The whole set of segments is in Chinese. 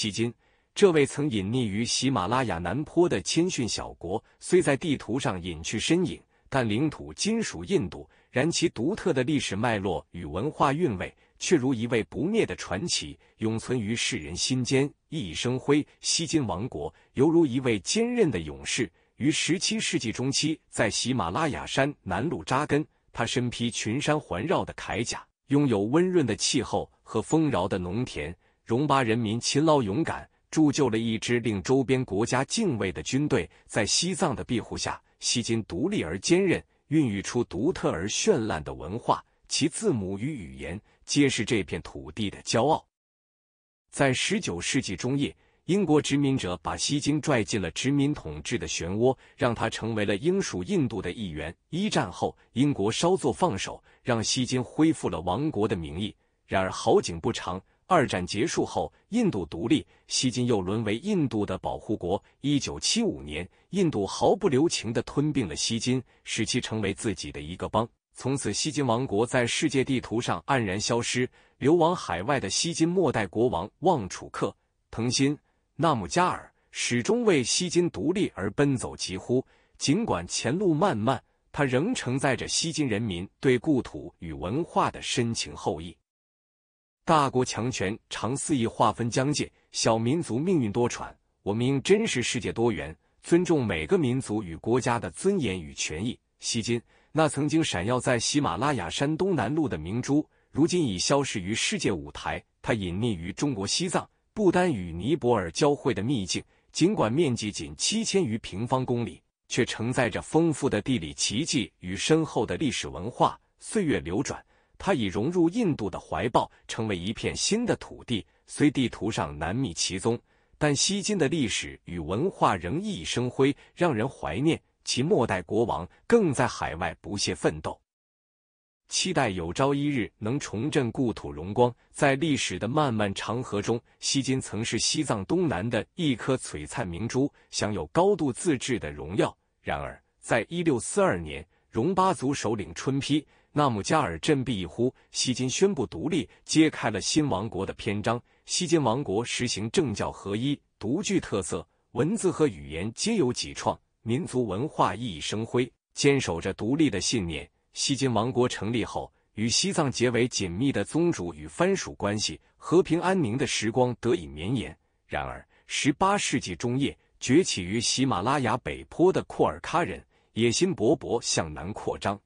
西金，这位曾隐匿于喜马拉雅南坡的谦逊小国，虽在地图上隐去身影，但领土今属印度。然其独特的历史脉络与文化韵味，却如一位不灭的传奇，永存于世人心间，熠熠生辉。西金王国犹如一位坚韧的勇士，于十七世纪中期在喜马拉雅山南麓扎根。他身披群山环绕的铠甲，拥有温润的气候和丰饶的农田。戎巴人民勤劳勇敢，铸就了一支令周边国家敬畏的军队。在西藏的庇护下，锡金独立而坚韧，孕育出独特而绚烂的文化。其字母与语言皆是这片土地的骄傲。在十九世纪中叶，英国殖民者把锡金拽进了殖民统治的漩涡，让它成为了英属印度的一员。一战后，英国稍作放手，让锡金恢复了王国的名义。然而，好景不长。二战结束后，印度独立，西金又沦为印度的保护国。一九七五年，印度毫不留情的吞并了西金，使其成为自己的一个邦。从此，西金王国在世界地图上黯然消失。流亡海外的西金末代国王旺楚克、腾辛、纳姆加尔始终为西金独立而奔走疾呼。尽管前路漫漫，他仍承载着西金人民对故土与文化的深情厚谊。大国强权常肆意划分疆界，小民族命运多舛。我们应真实世界多元，尊重每个民族与国家的尊严与权益。西金，那曾经闪耀在喜马拉雅山东南麓的明珠，如今已消失于世界舞台。它隐匿于中国西藏、不丹与尼泊尔交汇的秘境，尽管面积仅七千余平方公里，却承载着丰富的地理奇迹与深厚的历史文化。岁月流转。它已融入印度的怀抱，成为一片新的土地。虽地图上难觅其踪，但西金的历史与文化仍熠熠生辉，让人怀念。其末代国王更在海外不懈奋斗，期待有朝一日能重振故土荣光。在历史的漫漫长河中，西金曾是西藏东南的一颗璀璨明珠，享有高度自治的荣耀。然而，在一六四二年，荣巴族首领春丕。纳姆加尔振臂一呼，锡金宣布独立，揭开了新王国的篇章。锡金王国实行政教合一，独具特色，文字和语言皆有己创，民族文化熠熠生辉，坚守着独立的信念。锡金王国成立后，与西藏结为紧密的宗主与藩属关系，和平安宁的时光得以绵延。然而，十八世纪中叶，崛起于喜马拉雅北坡的廓尔喀人野心勃勃，向南扩张。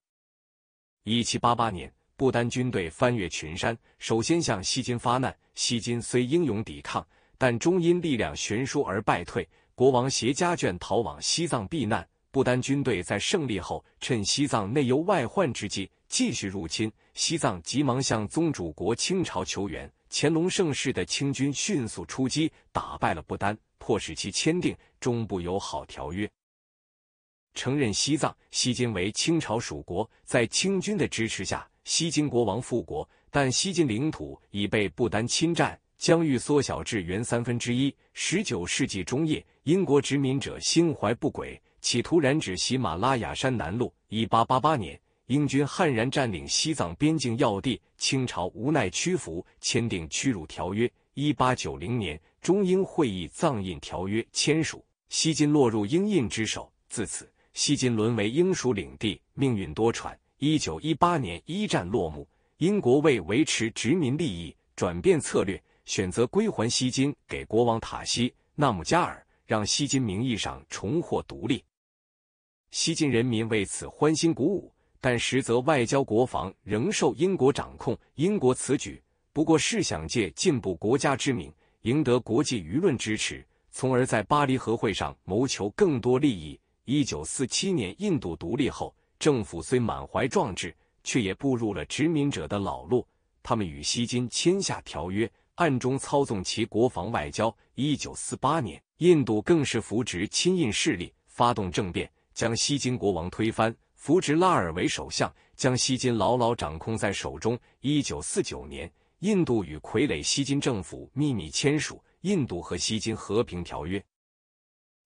一七八八年，不丹军队翻越群山，首先向西金发难。西金虽英勇抵抗，但终因力量悬殊而败退。国王携家眷逃往西藏避难。不丹军队在胜利后，趁西藏内忧外患之际，继续入侵。西藏急忙向宗主国清朝求援。乾隆盛世的清军迅速出击，打败了不丹，迫使其签订中部友好条约。承认西藏西金为清朝属国，在清军的支持下，西金国王复国，但西金领土已被不丹侵占，疆域缩小至原三分之一。十九世纪中叶，英国殖民者心怀不轨，企图染指喜马拉雅山南麓。一八八八年，英军悍然占领西藏边境要地，清朝无奈屈服，签订屈辱条约。一八九零年，中英会议藏印条约签署，西金落入英印之手，自此。锡金沦为英属领地，命运多舛。一九一八年一战落幕，英国为维持殖民利益，转变策略，选择归还锡金给国王塔西纳姆加尔，让锡金名义上重获独立。锡金人民为此欢欣鼓舞，但实则外交国防仍受英国掌控。英国此举不过是想借进步国家之名，赢得国际舆论支持，从而在巴黎和会上谋求更多利益。一九四七年，印度独立后，政府虽满怀壮志，却也步入了殖民者的老路。他们与锡金签下条约，暗中操纵其国防外交。一九四八年，印度更是扶植亲印势力，发动政变，将锡金国王推翻，扶植拉尔为首相，将锡金牢牢掌控在手中。一九四九年，印度与傀儡锡金政府秘密签署《印度和锡金和平条约》。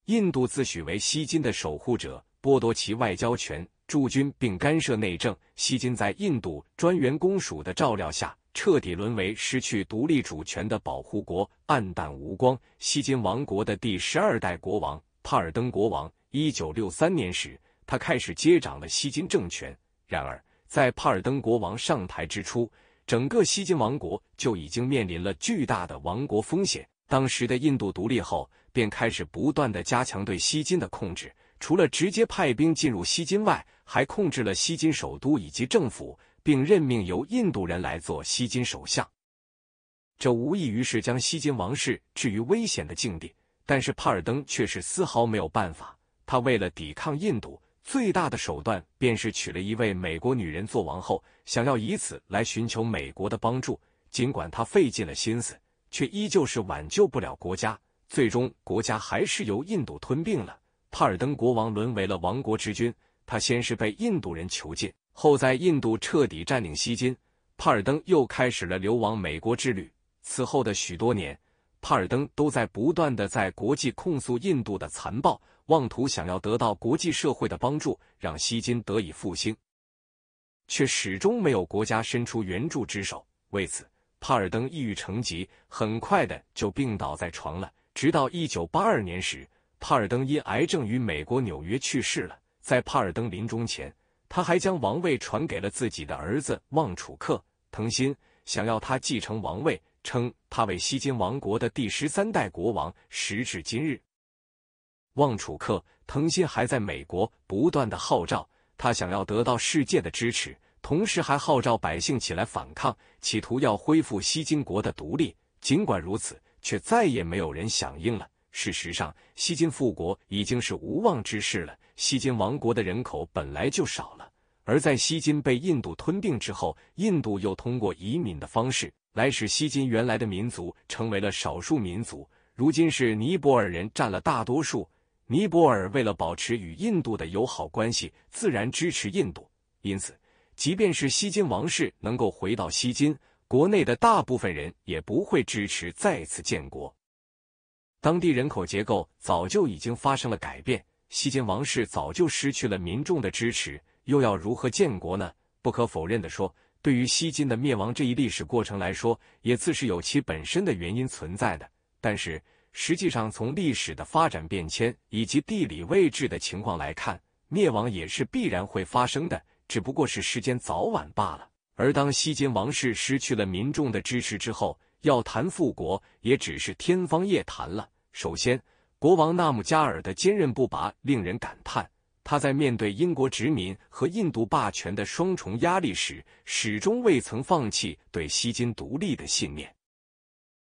印度自诩为锡金的守护者，剥夺其外交权、驻军并干涉内政。锡金在印度专员公署的照料下，彻底沦为失去独立主权的保护国，黯淡无光。锡金王国的第十二代国王帕尔登国王，一九六三年时，他开始接掌了锡金政权。然而，在帕尔登国王上台之初，整个锡金王国就已经面临了巨大的亡国风险。当时的印度独立后，便开始不断的加强对锡金的控制。除了直接派兵进入锡金外，还控制了锡金首都以及政府，并任命由印度人来做锡金首相。这无异于是将锡金王室置于危险的境地。但是帕尔登却是丝毫没有办法。他为了抵抗印度，最大的手段便是娶了一位美国女人做王后，想要以此来寻求美国的帮助。尽管他费尽了心思。却依旧是挽救不了国家，最终国家还是由印度吞并了。帕尔登国王沦为了亡国之君，他先是被印度人囚禁，后在印度彻底占领西金。帕尔登又开始了流亡美国之旅。此后的许多年，帕尔登都在不断的在国际控诉印度的残暴，妄图想要得到国际社会的帮助，让西金得以复兴，却始终没有国家伸出援助之手。为此。帕尔登抑郁成疾，很快的就病倒在床了。直到一九八二年时，帕尔登因癌症于美国纽约去世了。在帕尔登临终前，他还将王位传给了自己的儿子旺楚克·腾心，想要他继承王位，称他为西金王国的第十三代国王。时至今日，旺楚克·腾心还在美国不断的号召，他想要得到世界的支持。同时还号召百姓起来反抗，企图要恢复西金国的独立。尽管如此，却再也没有人响应了。事实上，西金复国已经是无望之事了。西金王国的人口本来就少了，而在西金被印度吞并之后，印度又通过移民的方式来使西金原来的民族成为了少数民族。如今是尼泊尔人占了大多数。尼泊尔为了保持与印度的友好关系，自然支持印度，因此。即便是西金王室能够回到西金，国内的大部分人也不会支持再次建国。当地人口结构早就已经发生了改变，西金王室早就失去了民众的支持，又要如何建国呢？不可否认的说，对于西金的灭亡这一历史过程来说，也自是有其本身的原因存在的。但是实际上，从历史的发展变迁以及地理位置的情况来看，灭亡也是必然会发生的。只不过是时间早晚罢了。而当西金王室失去了民众的支持之后，要谈复国，也只是天方夜谭了。首先，国王纳姆加尔的坚韧不拔令人感叹。他在面对英国殖民和印度霸权的双重压力时，始终未曾放弃对西金独立的信念。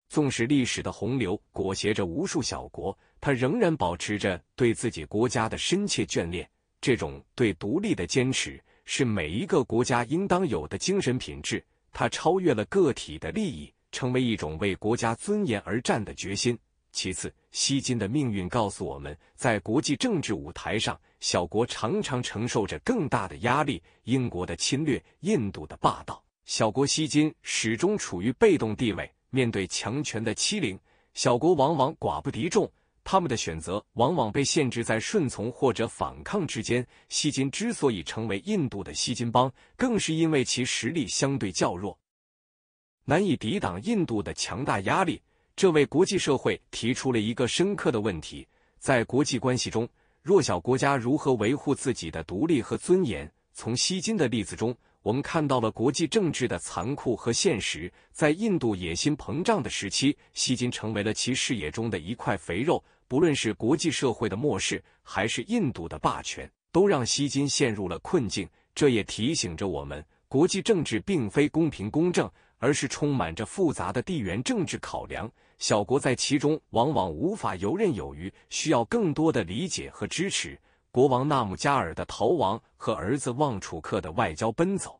纵使历史的洪流裹挟着无数小国，他仍然保持着对自己国家的深切眷恋。这种对独立的坚持。是每一个国家应当有的精神品质，它超越了个体的利益，成为一种为国家尊严而战的决心。其次，锡金的命运告诉我们，在国际政治舞台上，小国常常承受着更大的压力。英国的侵略，印度的霸道，小国锡金始终处于被动地位，面对强权的欺凌，小国往往寡不敌众。他们的选择往往被限制在顺从或者反抗之间。锡金之所以成为印度的锡金邦，更是因为其实力相对较弱，难以抵挡印度的强大压力。这为国际社会提出了一个深刻的问题：在国际关系中，弱小国家如何维护自己的独立和尊严？从锡金的例子中，我们看到了国际政治的残酷和现实。在印度野心膨胀的时期，锡金成为了其视野中的一块肥肉。不论是国际社会的漠视，还是印度的霸权，都让锡金陷入了困境。这也提醒着我们，国际政治并非公平公正，而是充满着复杂的地缘政治考量。小国在其中往往无法游刃有余，需要更多的理解和支持。国王纳姆加尔的逃亡和儿子旺楚克的外交奔走，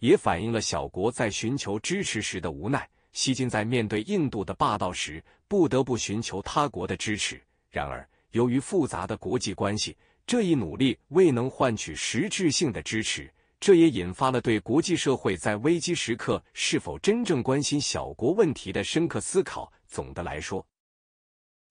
也反映了小国在寻求支持时的无奈。西晋在面对印度的霸道时，不得不寻求他国的支持。然而，由于复杂的国际关系，这一努力未能换取实质性的支持。这也引发了对国际社会在危机时刻是否真正关心小国问题的深刻思考。总的来说，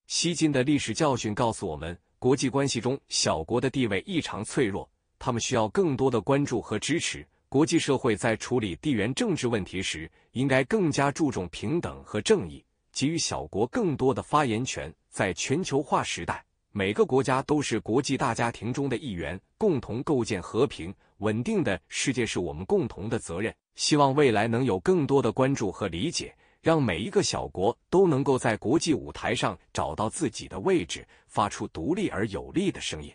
西晋的历史教训告诉我们，国际关系中小国的地位异常脆弱，他们需要更多的关注和支持。国际社会在处理地缘政治问题时，应该更加注重平等和正义，给予小国更多的发言权。在全球化时代，每个国家都是国际大家庭中的一员，共同构建和平稳定的世界是我们共同的责任。希望未来能有更多的关注和理解，让每一个小国都能够在国际舞台上找到自己的位置，发出独立而有力的声音。